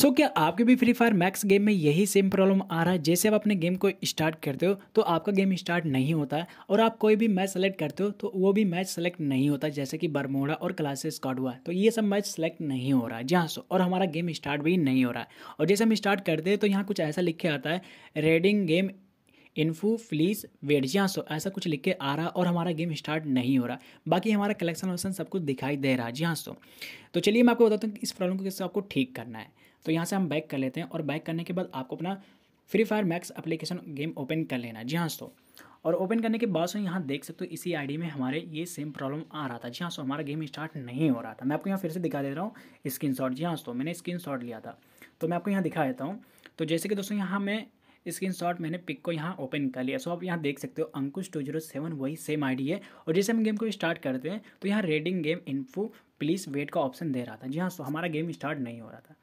सो so, क्या आपके भी फ्री फायर मैक्स गेम में यही सेम प्रॉब्लम आ रहा है जैसे आप अपने गेम को स्टार्ट करते हो तो आपका गेम स्टार्ट नहीं होता है और आप कोई भी मैच सेलेक्ट करते हो तो वो भी मैच सेलेक्ट नहीं होता जैसे कि बरमोड़ा और क्लासेस कॉड हुआ तो ये सब मैच सेलेक्ट नहीं हो रहा है जहाँ सो और हमारा गेम स्टार्ट भी नहीं हो रहा है और जैसे हम स्टार्ट करते हैं तो यहाँ कुछ ऐसा लिख के आता है रेडिंग गेम इन्फू फ्लीस हाँ सो ऐसा कुछ लिख के आ रहा और हमारा गेम स्टार्ट नहीं हो रहा बाकी हमारा कलेक्शन वलेक्शन सब कुछ दिखाई दे रहा है जी हाँ सो तो चलिए मैं आपको बताता हूँ कि इस प्रॉब्लम को कैसे आपको ठीक करना है तो यहाँ से हम बैक कर लेते हैं और बैक करने के बाद आपको अपना Free Fire Max application game open कर लेना है जी हाँ दोस्तों और ओपन करने के बाद सो यहाँ देख सकते हो इसी आईडी में हमारे ये सेम प्रॉब्लम आ रहा था जी हाँ सो हमारा गेम स्टार्ट नहीं हो रहा था मैं आपको यहाँ फिर से दिखा दे रहा हूँ स्क्रीन शॉट जी हाँ दोस्तों मैंने स्क्रीन शॉट लिया था तो मैं आपको यहाँ दिखा देता हूँ तो जैसे कि दोस्तों यहाँ मैं स्क्रीन शॉट मैंने पिक को यहाँ ओपन कर लिया सो आप यहाँ देख सकते हो अंकुश टू जीरो सेवन वही सेम आई है और जैसे हम गेम को स्टार्ट करते हैं तो यहाँ reading game info please wait का ऑप्शन दे रहा था जी हाँ सो हमारा गेम स्टार्ट नहीं हो रहा था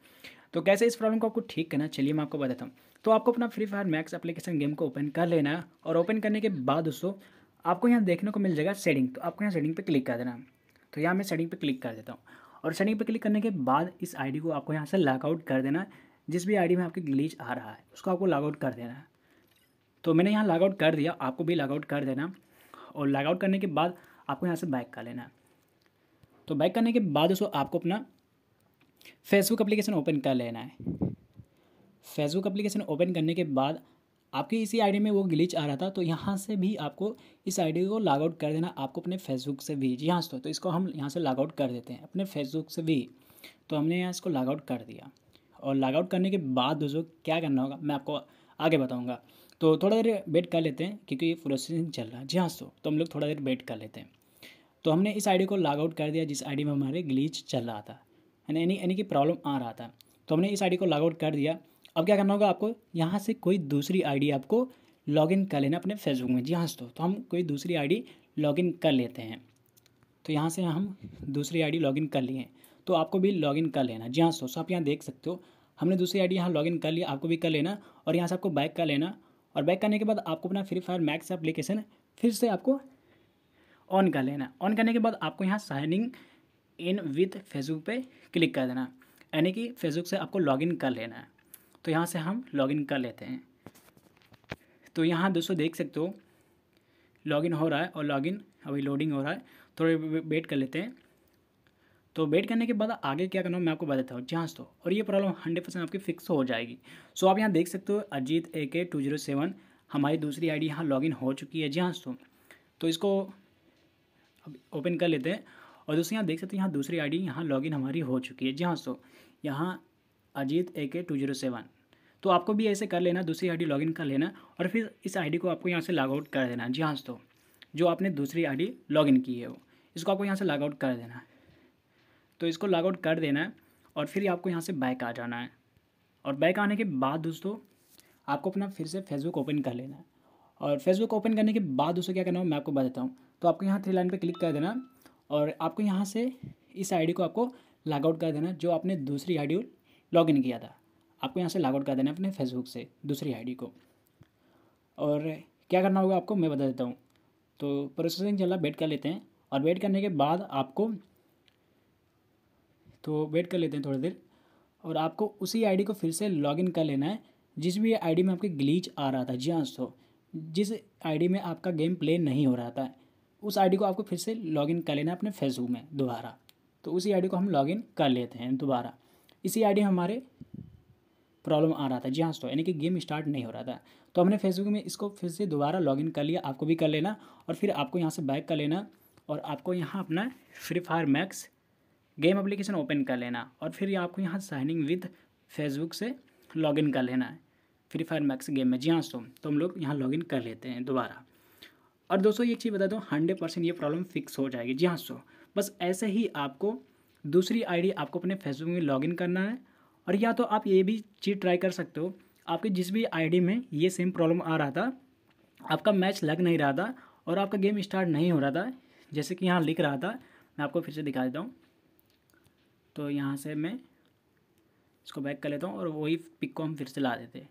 तो कैसे इस प्रॉब्लम को आपको ठीक करना चलिए मैं आपको बताता हूँ तो आपको अपना Free Fire Max application game को ओपन कर लेना है और ओपन करने के बाद दोस्तों आपको यहाँ देखने को मिल जाएगा सेटिंग तो आपको यहाँ सेटिंग पर क्लिक कर देना तो यहाँ मैं सेटिंग पर क्लिक कर देता हूँ और सेटिंग पर क्लिक करने के बाद इस आई को आपको यहाँ से लॉकआउट कर देना है जिस भी आई में आपकी ग्लीच आ रहा है उसको आपको लॉगआउट कर देना है तो मैंने यहाँ लॉगआउट कर दिया आपको भी लॉगआउट कर देना और लॉगआउट करने के बाद आपको यहाँ से बैक कर लेना है तो बैक करने के बाद दोस्तों आपको अपना फेसबुक एप्लीकेशन ओपन कर लेना है फेसबुक एप्लीकेशन ओपन करने के बाद आपकी इसी आईडी में वो ग्लिच आ रहा था तो यहाँ से भी आपको इस आईडी को लॉग आउट कर देना आपको अपने फेसबुक से भी जी हाँ तो, तो इसको हम यहाँ से लॉग आउट कर देते हैं अपने फेसबुक से भी तो हमने यहाँ इसको लॉग आउट कर दिया और लॉग आउट करने के बाद दोस्तों क्या करना होगा मैं आपको आगे बताऊँगा तो थोड़ा देर वेट कर लेते हैं क्योंकि ये प्रोसेसिंग चल रहा है जी हाँ तो, तो हम लोग थोड़ा देर वेट कर लेते हैं तो हमने इस आईडी को लॉग आउट कर दिया जिस आईडी में हमारे ग्लीच चल रहा था यानी यानी यानी कि प्रॉब्लम आ रहा था तो हमने इस आईडी को लॉगआउट कर दिया अब क्या करना होगा आपको यहाँ से कोई दूसरी आईडी आपको लॉगिन कर लेना अपने फेसबुक में जी हाँ तो हम कोई दूसरी आईडी लॉगिन कर लेते हैं तो यहाँ से हम दूसरी आईडी लॉगिन कर लिए तो आपको भी लॉगिन कर लेना जी हाँ सो आप यहाँ देख सकते हो हमने दूसरी आई डी यहाँ लॉगिन कर लिया आपको भी कर लेना और यहाँ से आपको बैक कर लेना और बैक करने के बाद आपको अपना फ्री फायर मैक्स एप्लीकेशन फिर से आपको ऑन कर लेना ऑन करने के बाद आपको यहाँ sign in in with Facebook पे क्लिक कर देना यानी कि फेसबुक से आपको लॉगिन कर लेना है तो यहाँ से हम लॉगिन कर लेते हैं तो यहाँ दोस्तों देख सकते हो लॉगिन हो रहा है और लॉगिन अभी लोडिंग हो रहा है थोड़े वेट कर लेते हैं तो वेट करने के बाद आगे क्या करना मैं आपको बताता हूँ जहाँ तो और ये प्रॉब्लम हंड्रेड परसेंट आपकी फिक्स हो जाएगी सो आप यहाँ देख सकते हो अजीत ए के टू जीरो सेवन हमारी दूसरी आईडी डी यहाँ लॉगिन हो चुकी है जी हाँ तो इसको अब ओपन कर लेते हैं और दोस्तों यहाँ देख सकते हैं यहाँ दूसरी आईडी यहाँ लॉगिन हमारी हो चुकी है जी हाँ सो यहाँ अजीत ए के टू जीरो सेवन तो आपको भी ऐसे कर लेना दूसरी आईडी लॉगिन कर लेना और फिर इस आईडी को आपको यहाँ से लॉग आउट कर देना जी हाँ सो जो आपने दूसरी आई लॉगिन की है वो इसको आपको यहाँ से लॉग आउट कर देना है तो इसको लॉग आउट कर देना है और फिर आपको यहाँ से बैक आ जाना है और बैक आने के बाद दोस्तों आपको अपना फिर से फेसबुक ओपन कर लेना है और फेसबुक ओपन करने के बाद दोस्तों क्या करना हो मैं आपको बताता हूँ तो आपको यहाँ थ्री लाइन पर क्लिक कर देना और आपको यहाँ से इस आईडी को आपको आउट कर देना जो आपने दूसरी आईडी लॉग इन किया था आपको यहाँ से आउट कर देना अपने फेसबुक से दूसरी आईडी को और क्या करना होगा आपको मैं बता देता हूँ तो प्रोसेसिंग चल रहा वेट कर लेते हैं और वेट करने के बाद आपको तो वेट कर लेते हैं थोड़ी देर और आपको उसी आईडी को फिर से लॉगिन कर लेना है जिस भी आईडी में आपके ग्लीच आ रहा था जी हाँ सो जिस आईडी में आपका गेम प्ले नहीं हो रहा था उस आईडी को आपको फिर से लॉगिन कर लेना है अपने फेसबुक में दोबारा तो उसी आईडी को हम लॉगिन कर लेते हैं दोबारा इसी आईडी हमारे प्रॉब्लम आ रहा था जी हाँ दोस्तों यानी कि गेम स्टार्ट नहीं हो रहा था तो हमने फेसबुक में इसको फिर से दोबारा लॉगिन कर लिया आपको भी कर लेना और फिर आपको यहाँ से बैक कर लेना और आपको यहाँ अपना Free Fire Max game application open कर लेना और फिर आपको यहाँ साइनिंग विद फेसबुक से लॉगिन कर लेना है फ्री फायर मैक्स गेम में जी हाँ दोस्तों तो हम लोग यहाँ लॉगिन कर लेते हैं दोबारा और दोस्तों ये चीज़ बता दूँ हंड्रेड परसेंट ये प्रॉब्लम फिक्स हो जाएगी जी हाँ सो बस ऐसे ही आपको दूसरी आईडी आपको अपने फेसबुक में लॉगिन करना है और या तो आप ये भी चीज़ ट्राई कर सकते हो आपके जिस भी आईडी में ये सेम प्रॉब्लम आ रहा था आपका मैच लग नहीं रहा था और आपका गेम स्टार्ट नहीं हो रहा था जैसे कि यहाँ लिख रहा था मैं आपको फिर से दिखा देता हूँ तो यहाँ से मैं इसको बैक कर लेता हूँ और वही पिक को हम फिर से ला देते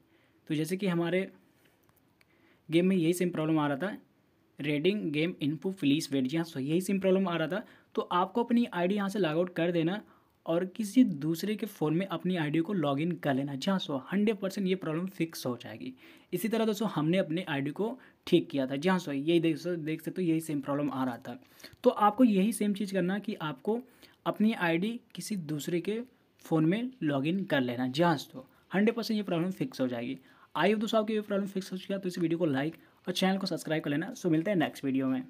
तो जैसे कि हमारे गेम में यही सेम प्रॉब्लम आ रहा था reading game info please wait जी हाँ यही सेम प्रॉब्लम आ रहा था तो आपको अपनी आईडी यहाँ से लॉगआउट कर देना और किसी दूसरे के फ़ोन में अपनी आईडी को लॉग इन कर लेना जहाँ सो हंड्रेड परसेंट ये प्रॉब्लम फिक्स हो जाएगी इसी तरह दोस्तों हमने अपने आईडी को ठीक किया था जहाँ सो यही देख सो देख सकते हो यही सेम प्रॉब्लम आ रहा था तो आपको यही सेम चीज़ करना कि आपको अपनी आईडी किसी दूसरे के फ़ोन में लॉग इन कर लेना जहाँ सो हंड्रेड परसेंट ये प्रॉब्लम फिक्स हो जाएगी आई दोस्तों आपकी ये प्रॉब्लम फिक्स हो चुका तो इस वीडियो को लाइक और चैनल को सब्सक्राइब कर लेना सो मिलते हैं नेक्स्ट वीडियो में